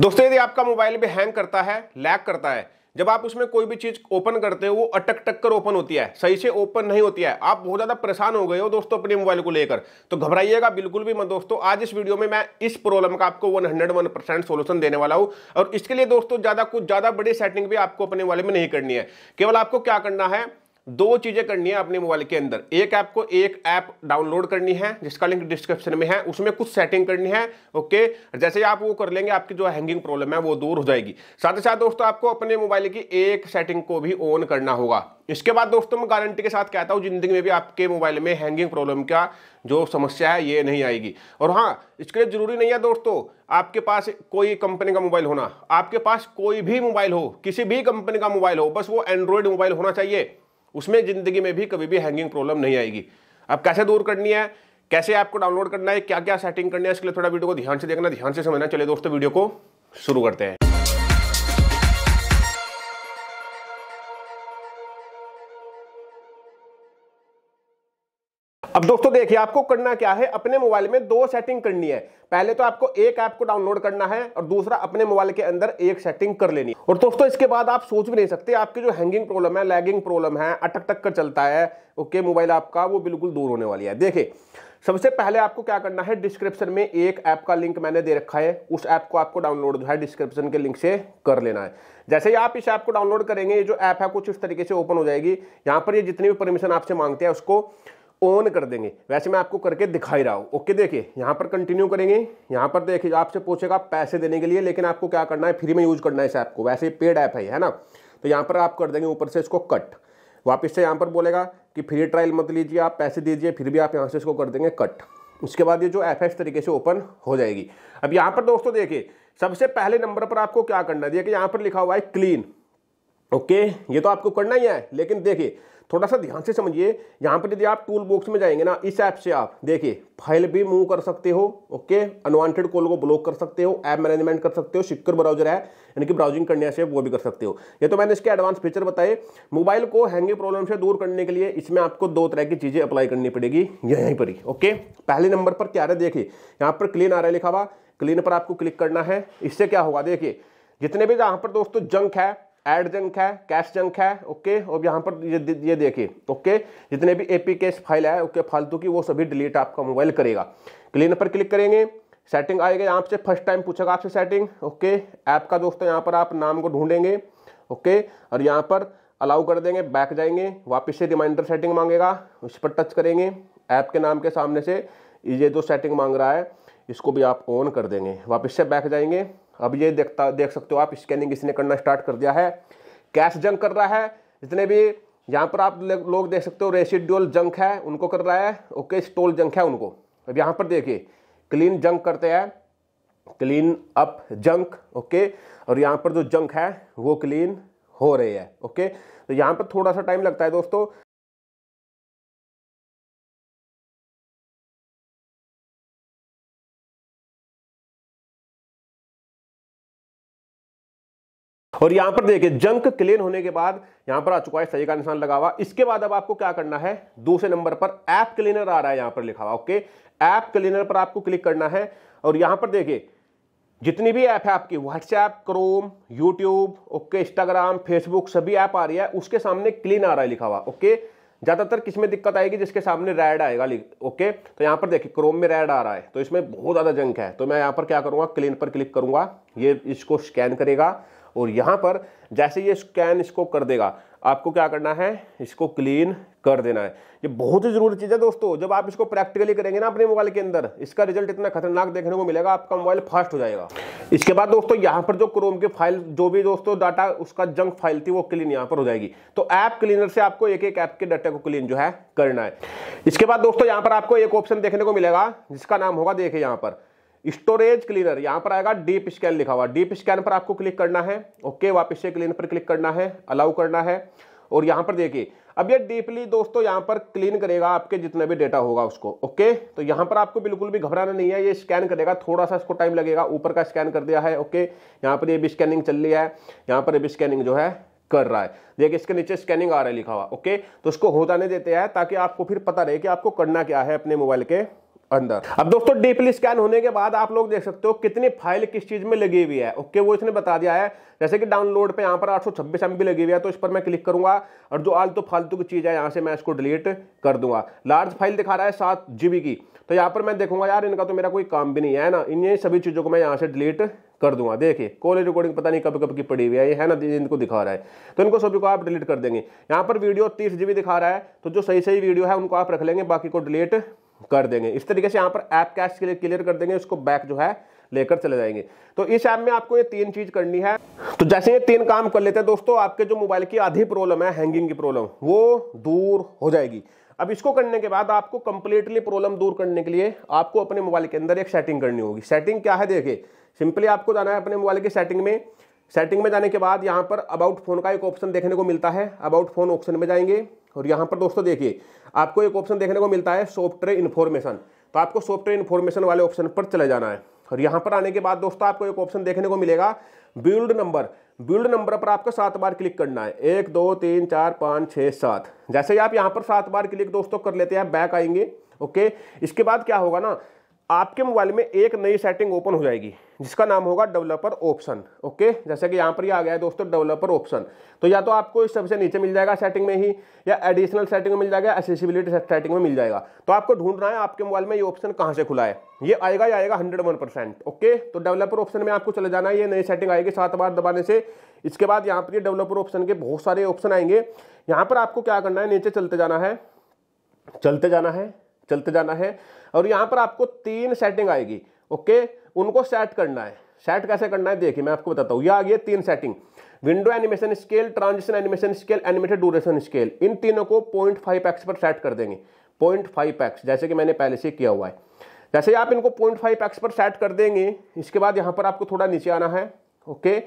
दोस्तों यदि आपका मोबाइल भी हैंग करता है लैग करता है जब आप उसमें कोई भी चीज ओपन करते हो वो अटक टक कर ओपन होती है सही से ओपन नहीं होती है आप बहुत ज्यादा परेशान हो गए हो दोस्तों अपने मोबाइल को लेकर तो घबराइएगा बिल्कुल भी मत दोस्तों आज इस वीडियो में मैं इस प्रॉब्लम का आपको 101 परसेंट सोल्यूशन देने वाला हूं और इसके लिए दोस्तों ज्यादा कुछ ज्यादा बड़ी सेटिंग भी आपको अपने मोबाइल में नहीं करनी है केवल आपको क्या करना है दो चीज़ें करनी है अपने मोबाइल के अंदर एक ऐप को एक ऐप डाउनलोड करनी है जिसका लिंक डिस्क्रिप्शन में है उसमें कुछ सेटिंग करनी है ओके जैसे आप वो कर लेंगे आपकी जो हैंगिंग प्रॉब्लम है वो दूर हो जाएगी साथ ही साथ दोस्तों आपको अपने मोबाइल की एक सेटिंग को भी ऑन करना होगा इसके बाद दोस्तों मैं गारंटी के साथ कहता हूँ जिंदगी में भी आपके मोबाइल में हैंगिंग प्रॉब्लम का जो समस्या है ये नहीं आएगी और हाँ इसके लिए ज़रूरी नहीं है दोस्तों आपके पास कोई कंपनी का मोबाइल होना आपके पास कोई भी मोबाइल हो किसी भी कंपनी का मोबाइल हो बस वो एंड्रॉयड मोबाइल होना चाहिए उसमें ज़िंदगी में भी कभी भी हैंगिंग प्रॉब्लम नहीं आएगी अब कैसे दूर करनी है कैसे आपको डाउनलोड करना है क्या क्या सेटिंग करनी है इसके लिए थोड़ा वीडियो को ध्यान से देखना ध्यान से समझना चले दोस्तों वीडियो को शुरू करते हैं अब दोस्तों देखिए आपको करना क्या है अपने मोबाइल में दो सेटिंग करनी है पहले तो आपको एक ऐप को डाउनलोड करना है और दूसरा अपने मोबाइल के अंदर एक सेटिंग कर लेनी और दोस्तों इसके बाद आप सोच भी नहीं सकते आपकी जो हैंगिंग प्रॉब्लम है लैगिंग प्रॉब्लम है अटक टक कर चलता है ओके मोबाइल आपका वो बिल्कुल दूर होने वाली है देखे सबसे पहले आपको क्या करना है डिस्क्रिप्शन में एक ऐप का लिंक मैंने दे रखा है उस ऐप को आपको डाउनलोड जो है डिस्क्रिप्शन के लिंक से कर लेना है जैसे ही आप इस ऐप को डाउनलोड करेंगे ये जो ऐप है कुछ इस तरीके से ओपन हो जाएगी यहाँ पर ये जितनी भी परमिशन आपसे मांगते हैं उसको ऑन कर देंगे वैसे मैं आपको करके दिखाई रहा हूँ ओके देखिए यहाँ पर कंटिन्यू करेंगे यहाँ पर देखिए आपसे पूछेगा पैसे देने के लिए लेकिन आपको क्या करना है फ्री में यूज करना है इस ऐप को वैसे पेड ऐप है है ना तो यहाँ पर आप कर देंगे ऊपर से इसको कट वापस से यहाँ पर बोलेगा कि फ्री ट्रायल मत लीजिए आप पैसे दीजिए फिर भी आप यहाँ से इसको कर देंगे कट उसके बाद ये जो ऐप है इस तरीके से ओपन हो जाएगी अब यहाँ पर दोस्तों देखिए सबसे पहले नंबर पर आपको क्या करना है देखिए यहाँ पर लिखा हुआ है क्लीन ओके ये तो आपको करना ही है लेकिन देखिए थोड़ा सा ध्यान से समझिए यहाँ पर यदि आप टूल बॉक्स में जाएंगे ना इस ऐप से आप देखिए फाइल भी मूव कर सकते हो ओके अनवांटेड कॉल को ब्लॉक कर सकते हो ऐप मैनेजमेंट कर सकते हो सिक्योर ब्राउजर है यानी कि ब्राउजिंग करने से वो भी कर सकते हो ये तो मैंने इसके एडवांस फीचर बताए मोबाइल को हैंगिंग प्रॉब्लम से दूर करने के लिए इसमें आपको दो तरह की चीज़ें अप्लाई करनी पड़ेगी यहीं पर ही ओके पहले नंबर पर क्या है देखिए यहाँ पर क्लीन आ रहा है लिखा हुआ क्लीन पर आपको क्लिक करना है इससे क्या होगा देखिए जितने भी यहाँ पर दोस्तों जंक है एड जंक है कैश जंक है ओके और यहाँ पर ये ये देखिए ओके जितने भी एपी कैश फाइल है ओके फालतू की वो सभी डिलीट आपका मोबाइल करेगा क्लीन पर क्लिक करेंगे सेटिंग आएगा यहाँ से फर्स्ट टाइम पूछेगा आपसे सेटिंग ओके ऐप का दोस्तों यहाँ पर आप नाम को ढूंढेंगे ओके और यहाँ पर अलाउ कर देंगे बैक जाएंगे वापस से रिमाइंडर सेटिंग मांगेगा उस पर टच करेंगे ऐप के नाम के सामने से ये जो सेटिंग मांग रहा है इसको भी आप ऑन कर देंगे वापस से बैक जाएंगे अब ये देखता देख सकते हो आप स्कैनिंग इसने करना स्टार्ट कर दिया है कैश जंक कर रहा है जितने भी यहाँ पर आप लोग देख सकते हो रेसिड्यूल जंक है उनको कर रहा है ओके स्टोल जंक है उनको अब यहाँ पर देखिए क्लीन जंक करते हैं क्लीन अप जंक ओके और यहाँ पर जो जंक है वो क्लीन हो रही है ओके तो यहाँ पर थोड़ा सा टाइम लगता है दोस्तों और यहां पर देखिए जंक क्लेन होने के बाद यहां पर आ चुका है सही का निशान लगा हुआ इसके बाद अब आपको क्या करना है दूसरे नंबर पर ऐप क्लीनर आ रहा है यहां पर लिखा हुआ ओके ऐप क्लीनर पर आपको क्लिक करना है और यहां पर देखिए जितनी भी ऐप है आपकी WhatsApp Chrome YouTube okay Instagram Facebook सभी ऐप आ रही है उसके सामने क्लीन आ रहा है लिखा हुआ ओके ज़्यादातर किस में दिक्कत आएगी जिसके सामने रैड आएगा ओके तो यहाँ पर देखिए क्रोम में रैड आ रहा है तो इसमें बहुत ज़्यादा जंक है तो मैं यहाँ पर क्या करूँगा क्लीन पर क्लिक करूंगा ये इसको स्कैन करेगा और यहाँ पर जैसे ये स्कैन इसको कर देगा आपको क्या करना है इसको क्लीन कर देना है ये बहुत ही जरूरी चीज़ है दोस्तों जब आप इसको प्रैक्टिकली करेंगे ना अपने मोबाइल के अंदर इसका रिजल्ट इतना खतरनाक देखने को मिलेगा आपका मोबाइल फास्ट हो जाएगा इसके बाद दोस्तों यहाँ पर जो क्रोम की फाइल जो भी दोस्तों डाटा उसका जंक फाइल थी वो क्लीन यहाँ पर हो जाएगी तो ऐप क्लीनर से आपको एक एक ऐप के डाटा को क्लीन जो है करना है इसके बाद दोस्तों यहाँ पर आपको एक ऑप्शन देखने को मिलेगा जिसका नाम होगा देखिए यहाँ पर स्टोरेज क्लीनर यहां पर आएगा डीप स्कैन लिखा हुआ डीप स्कैन पर आपको क्लिक करना है ओके वापस से क्लीन पर क्लिक करना है अलाउ करना है और यहां पर देखिए अब ये डीपली दोस्तों यहाँ पर क्लीन करेगा आपके जितना भी डेटा होगा उसको ओके तो यहाँ पर आपको बिल्कुल भी घबराना नहीं है ये स्कैन करेगा थोड़ा सा इसको टाइम लगेगा ऊपर का स्कैन कर दिया है ओके यहाँ पर ये भी स्कैनिंग चल रही है यहाँ पर ये भी स्कैनिंग जो है कर रहा है देखिए इसके नीचे स्कैनिंग आ रहा है लिखा हुआ ओके तो उसको हो जाने देते हैं ताकि आपको फिर पता रहे कि आपको करना क्या है अपने मोबाइल के अंदर अब दोस्तों डीपली स्कैन होने के बाद आप लोग देख सकते हो कितनी फाइल किस चीज में लगी हुई है ओके वो इसने बता दिया है जैसे कि डाउनलोड पे यहाँ पर 826 एमबी लगी हुई है तो इस पर मैं क्लिक करूंगा और जो आलतू तो फालतू की चीज है यहाँ से मैं इसको डिलीट कर दूंगा लार्ज फाइल दिखा रहा है सात जीबी की तो यहाँ पर मैं देखूंगा यार इनका तो मेरा कोई काम भी नहीं है ना इन सभी चीजों को मैं यहाँ से डिलीट कर दूंगा देखिए कॉलेज रिकॉर्डिंग पता नहीं कब कब की पड़ी हुई है ये है ना इनको दिखा रहा है तो इनको सभी को आप डिलीट कर देंगे यहाँ पर वीडियो तीस दिखा रहा है तो जो सही सही वीडियो है उनको आप रख लेंगे बाकी को डिलीट कर देंगे इस तरीके से यहाँ पर ऐप कैश के लिए क्लियर कर देंगे उसको बैक जो है लेकर चले जाएंगे तो इस ऐप में आपको ये तीन चीज करनी है तो जैसे ये तीन काम कर लेते हैं दोस्तों आपके जो मोबाइल की आधी प्रॉब्लम है हैंगिंग की प्रॉब्लम वो दूर हो जाएगी अब इसको करने के बाद आपको कंप्लीटली प्रॉब्लम दूर करने के लिए आपको अपने मोबाइल के अंदर एक सेटिंग करनी होगी सेटिंग क्या है देखिए सिंपली आपको जाना है अपने मोबाइल की सेटिंग में सेटिंग में जाने के बाद यहाँ पर अबाउट फोन का एक ऑप्शन देखने को मिलता है अबाउट फोन ऑप्शन में जाएंगे और यहाँ पर दोस्तों देखिए आपको एक ऑप्शन देखने को मिलता है सॉफ्टवेयर इन्फॉर्मेशन तो आपको सॉफ्टवेयर इन्फॉर्मेशन वाले ऑप्शन पर चले जाना है और यहाँ पर आने के बाद दोस्तों आपको एक ऑप्शन देखने को मिलेगा बिल्ड नंबर बिल्ड नंबर पर आपको सात बार क्लिक करना है एक दो तीन चार पाँच छः सात जैसे ही आप यहाँ पर सात बार क्लिक दोस्तों कर लेते हैं बैक आएंगे ओके इसके बाद क्या होगा ना आपके मोबाइल में एक नई सेटिंग ओपन हो जाएगी जिसका नाम होगा डेवलपर ऑप्शन ओके जैसे कि यहाँ पर ही आ गया है दोस्तों डेवलपर ऑप्शन तो या तो आपको इस सबसे नीचे मिल जाएगा सेटिंग में ही या एडिशनल सेटिंग में मिल जाएगा एसेसिबिलिटी सेटिंग में मिल जाएगा तो आपको ढूंढना है आपके मोबाइल में ये ऑप्शन कहाँ से खुला है ये आएगा या आएगा हंड्रेड वन परसेंट ओके तो डेवलपर ऑप्शन में आपको चले जाना है ये नई सेटिंग आएगी सात बार दबाने से इसके बाद यहाँ पर ये डेवलपर ऑप्शन के बहुत सारे ऑप्शन आएंगे यहाँ पर आपको क्या करना है नीचे चलते जाना है चलते जाना है चलते जाना है और यहाँ पर आपको तीन सेटिंग आएगी ओके उनको सेट करना है सेट कैसे करना है देखिए मैं आपको बताता हूँ यह आ गया तीन setting window animation scale transition animation scale animated duration scale इन तीनों को पॉइंट फाइव एक्स पर सेट कर देंगे पॉइंट फाइव एक्स जैसे कि मैंने पहले से किया हुआ है जैसे आप इनको पॉइंट फाइव एक्स पर सेट कर देंगे इसके बाद यहाँ पर आपको थोड़ा नीचे आना है ओके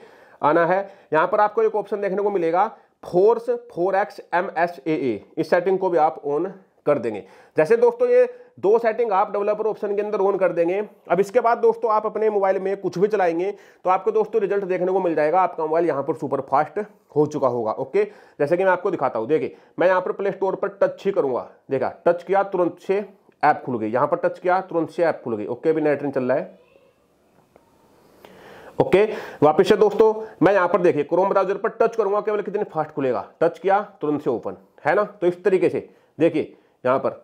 आना है यहाँ पर आपको एक ऑप्शन देखने को मिलेगा force four x M S A A इस सेटिंग को भी आप ऑन कर देंगे जैसे दोस्तों ये दो सेटिंग आप डेवलपर ऑप्शन के अंदर ऑन कर देंगे अब इसके बाद दोस्तों आप अपने मोबाइल में कुछ भी चलाएंगे तो आपको दोस्तों रिजल्ट देखने को मिल जाएगा आपका मोबाइल यहाँ पर सुपर फास्ट हो चुका होगा ओके जैसे कि मैं आपको दिखाता हूँ देखिए मैं यहाँ पर प्ले स्टोर पर टच ही करूँगा देखा टच किया तुरंत से ऐप खुल गई यहाँ पर टच किया तुरंत से ऐप खुल गई ओके अभी नेटरिन चल रहा है ओके okay, वापस से दोस्तों मैं यहां पर देखिए क्रोम ब्राउजर पर टच करूंगा केवल कितने फास्ट खुलेगा टच किया तुरंत से ओपन है ना तो इस तरीके से देखिए यहाँ पर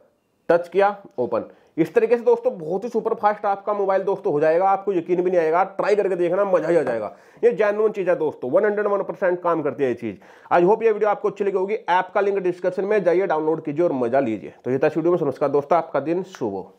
टच किया ओपन इस तरीके से दोस्तों बहुत ही सुपर फास्ट आपका मोबाइल दोस्तों हो जाएगा आपको यकीन भी नहीं आएगा ट्राई करके देखना मजा ही आ जाएगा ये जैनुअन चीज है दोस्तों 101 परसेंट काम करती है ये चीज आई होप ये वीडियो आपको अच्छी लगी होगी ऐप का लिंक डिस्क्रिप्शन में जाइए डाउनलोड कीजिए और मजा लीजिए तो ये था वीडियो में नमस्कार दोस्तों आपका दिन शुभ हो